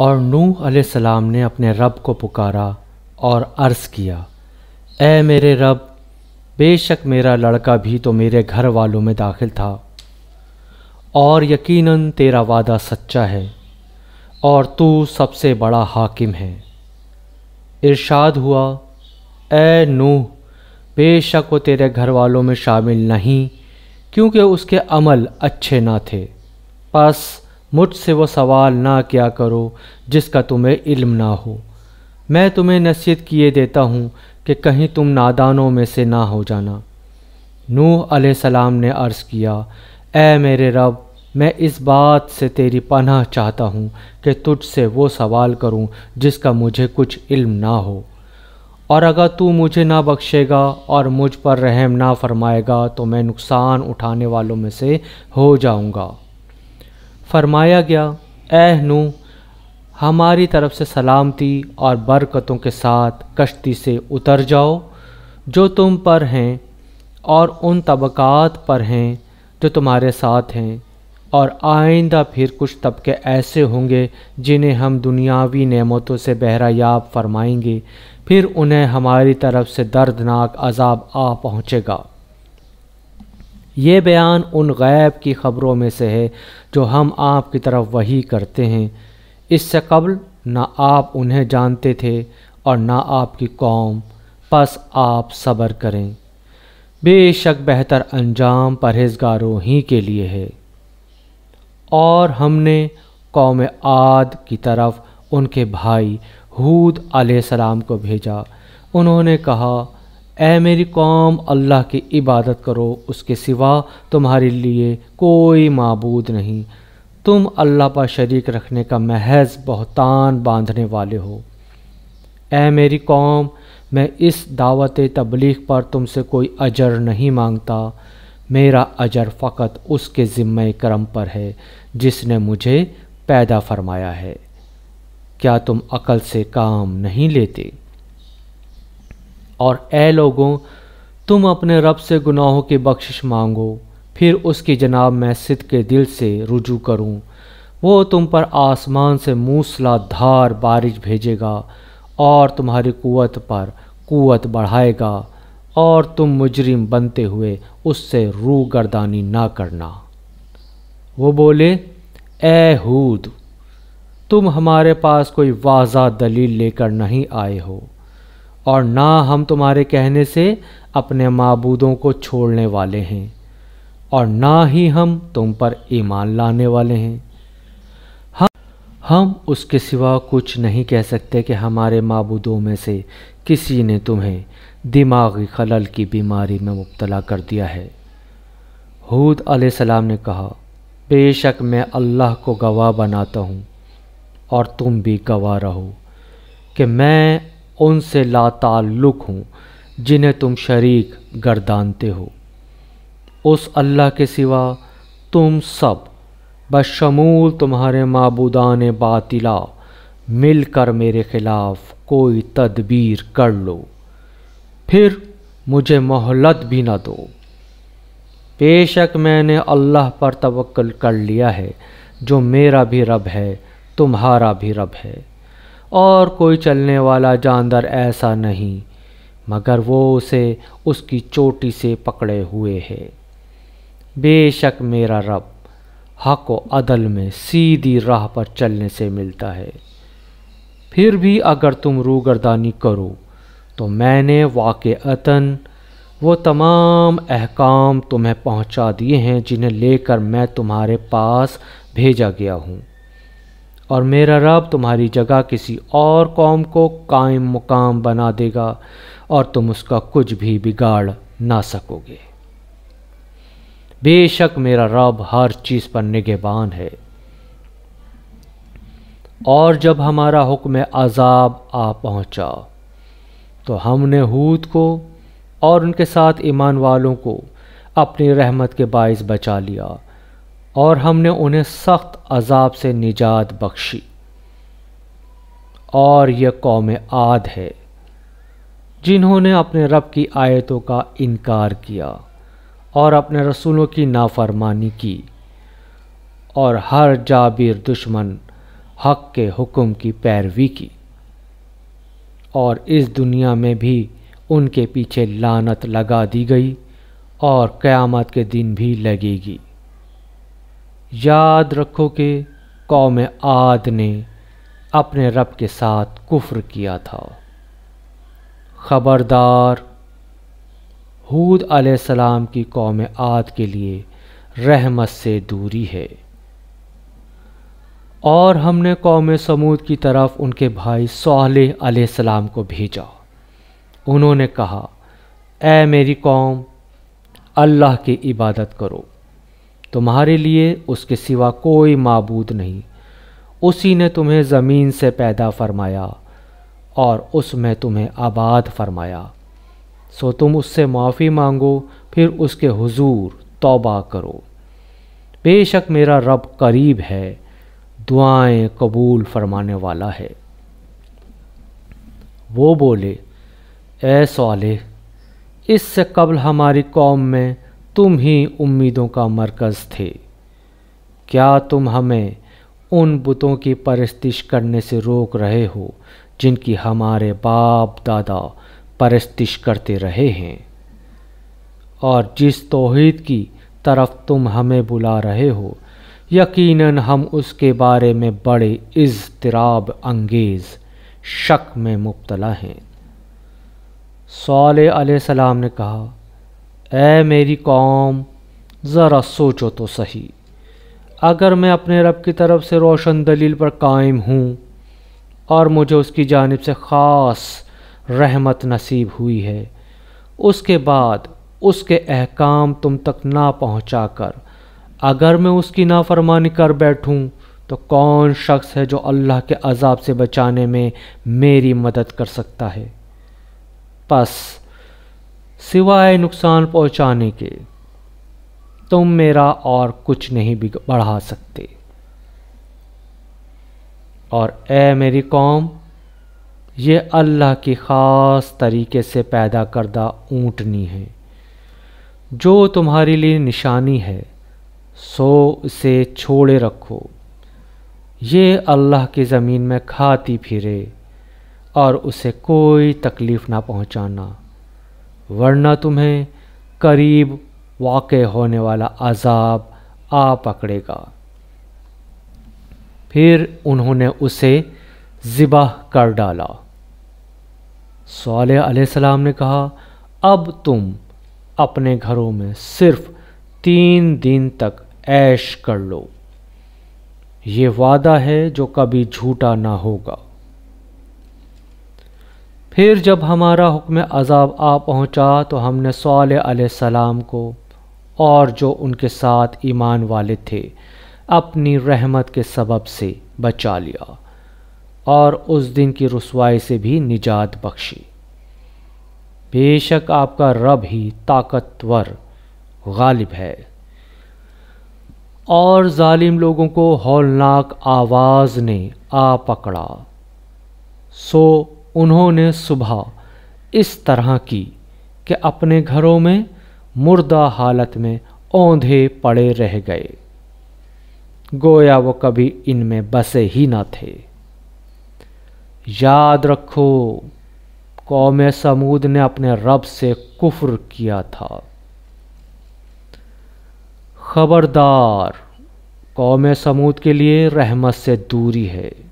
और नूह सलाम ने अपने रब को पुकारा और अर्ज़ किया ए मेरे रब बेशक मेरा लड़का भी तो मेरे घर वालों में दाखिल था और यकीनन तेरा वादा सच्चा है और तू सबसे बड़ा हाकिम है इरशाद हुआ ए नूह बेशक वो तेरे घर वालों में शामिल नहीं क्योंकि उसके अमल अच्छे ना थे बस मुझसे वो सवाल ना क्या करो जिसका तुम्हें इल्म ना हो मैं तुम्हें नसीहत किए देता हूँ कि कहीं तुम नादानों में से ना हो जाना नूह सलाम ने अर्ज़ किया ए मेरे रब मैं इस बात से तेरी पनाह चाहता हूँ कि तुझसे वो सवाल करूँ जिसका मुझे कुछ इल्म ना हो और अगर तू मुझे ना बख्शेगा और मुझ पर रहम ना फरमाएगा तो मैं नुकसान उठाने वालों में से हो जाऊँगा फरमाया गया ए नू हमारी तरफ से सलामती और बरकतों के साथ कश्ती से उतर जाओ जो तुम पर हैं और उन तबक़ात पर हैं जो तुम्हारे साथ हैं और आइंदा फिर कुछ तबके ऐसे होंगे जिन्हें हम दुनियावी नेमतों से बहरायाब फरमाएंगे फिर उन्हें हमारी तरफ से दर्दनाक अजाब आ पहुँचेगा ये बयान उन गैब की ख़बरों में से है जो हम आपकी तरफ वही करते हैं इससे कबल ना आप उन्हें जानते थे और ना आपकी कौम बस आप सब्र करें बेशक बेहतर अंजाम परहेजगारों ही के लिए है और हमने कौम आद की तरफ उनके भाई हूद सलाम को भेजा उन्होंने कहा ए मेरी कौम अल्लाह की इबादत करो उसके सिवा तुम्हारे लिए कोई मबूद नहीं तुम अल्लाह पर शरीक रखने का महज बहुतान बांधने वाले हो ए मेरी कौम मैं इस दावत तबलीग पर तुमसे कोई अजर नहीं मांगता मेरा अजर फ़कत उसके ज़िम्मे करम पर है जिसने मुझे पैदा फरमाया है क्या तुम अकल से काम नहीं लेते और ए लोगों तुम अपने रब से गुनाहों की बख्शिश मांगो फिर उसकी जनाब मैं सिद के दिल से रुजू करूं वो तुम पर आसमान से मूसलाधार बारिश भेजेगा और तुम्हारी कुवत पर कुवत बढ़ाएगा और तुम मुजरिम बनते हुए उससे रू गर्दानी ना करना वो बोले ए हूद तुम हमारे पास कोई वाजा दलील लेकर नहीं आए हो और ना हम तुम्हारे कहने से अपने मबूदों को छोड़ने वाले हैं और ना ही हम तुम पर ईमान लाने वाले हैं हम हम उसके सिवा कुछ नहीं कह सकते कि हमारे मबूदों में से किसी ने तुम्हें दिमागी खलल की बीमारी में मुबतला कर दिया है हूद सलाम ने कहा बेशक मैं अल्लाह को गवाह बनाता हूँ और तुम भी गवाह रहो कि मैं उनसे लाताल्लुक़ हूँ जिन्हें तुम शरीक गर्दानते हो उस अल्लाह के सिवा तुम सब बशमूल तुम्हारे मबूदान बातिला मिलकर मेरे ख़िलाफ़ कोई तदबीर कर लो फिर मुझे मोहलत भी न दो बेशक मैंने अल्लाह पर तवक्ल कर लिया है जो मेरा भी रब है तुम्हारा भी रब है और कोई चलने वाला जानदार ऐसा नहीं मगर वो उसे उसकी चोटी से पकड़े हुए है बेशक मेरा रब हक व अदल में सीधी राह पर चलने से मिलता है फिर भी अगर तुम रूगरदानी करो तो मैंने वाक़ता वो तमाम अहकाम तुम्हें पहुंचा दिए हैं जिन्हें लेकर मैं तुम्हारे पास भेजा गया हूँ और मेरा रब तुम्हारी जगह किसी और कौम को कायम मुकाम बना देगा और तुम उसका कुछ भी बिगाड़ ना सकोगे बेशक मेरा रब हर चीज़ पर निगहबान है और जब हमारा हुक्म अजाब आ पहुंचा तो हमने हूद को और उनके साथ ईमान वालों को अपनी रहमत के बायस बचा लिया और हमने उन्हें सख्त अजाब से निजात बख्शी और यह कौम आद है जिन्होंने अपने रब की आयतों का इनकार किया और अपने रसूलों की नाफरमानी की और हर जाबिर दुश्मन हक के हुक्म की पैरवी की और इस दुनिया में भी उनके पीछे लानत लगा दी गई और क़यामत के दिन भी लगेगी याद रखो कि कौम आद ने अपने रब के साथ कुफ्र किया था ख़बरदार हूद सलाम की कौम आद के लिए रहमत से दूरी है और हमने कौम समूद की तरफ उनके भाई सोहल सलाम को भेजा उन्होंने कहा ए मेरी कौम अल्लाह की इबादत करो तुम्हारे लिए उसके सिवा कोई मबूद नहीं उसी ने तुम्हें ज़मीन से पैदा फरमाया और उसमें तुम्हें आबाद फरमाया सो तुम उससे माफ़ी मांगो फिर उसके हुजूर तौबा करो बेशक मेरा रब करीब है दुआएं कबूल फरमाने वाला है वो बोले ए सौले इससे कबल हमारी कौम में तुम ही उम्मीदों का मरकज़ थे क्या तुम हमें उन बुतों की परस्तिश करने से रोक रहे हो जिनकी हमारे बाप दादा परस्तिश करते रहे हैं और जिस तोहद की तरफ तुम हमें बुला रहे हो यकीनन हम उसके बारे में बड़े इजतराब अंगेज़ शक में मुबतला हैं सौल सलाम ने कहा ए मेरी कौम ज़रा सोचो तो सही अगर मैं अपने रब की तरफ से रोशन दलील पर कायम हूँ और मुझे उसकी जानब से ख़ास रहमत नसीब हुई है उसके बाद उसके अहकाम तुम तक ना पहुँचा कर अगर मैं उसकी नाफरमानी कर बैठूँ तो कौन शख्स है जो अल्लाह के अजाब से बचाने में मेरी मदद कर सकता है बस सिवाय नुकसान पहुंचाने के तुम मेरा और कुछ नहीं बढ़ा सकते और ए मेरी कौम ये अल्लाह की ख़ास तरीके से पैदा करदा ऊँटनी है जो तुम्हारे लिए निशानी है सो इसे छोड़े रखो ये अल्लाह की ज़मीन में खाती फिरे और उसे कोई तकलीफ़ ना पहुँचाना वरना तुम्हें करीब वाक़ होने वाला अजाब आ पकड़ेगा फिर उन्होंने उसे ज़िबाह कर डाला सलाम ने कहा अब तुम अपने घरों में सिर्फ तीन दिन तक ऐश कर लो ये वादा है जो कभी झूठा ना होगा फिर जब हमारा हुक्म अजाब आ पहुंचा तो हमने सौल सलाम को और जो उनके साथ ईमान वाले थे अपनी रहमत के सबब से बचा लिया और उस दिन की रसवाई से भी निजात बख्शी बेशक आपका रब ही ताकतवर गालिब है और जालिम लोगों को हौलनाक आवाज़ ने आ पकड़ा सो उन्होंने सुबह इस तरह की कि अपने घरों में मुर्दा हालत में औंधे पड़े रह गए गोया वो कभी इनमें बसे ही ना थे याद रखो कौम समूद ने अपने रब से कुफ्र किया था खबरदार कौम समूद के लिए रहमत से दूरी है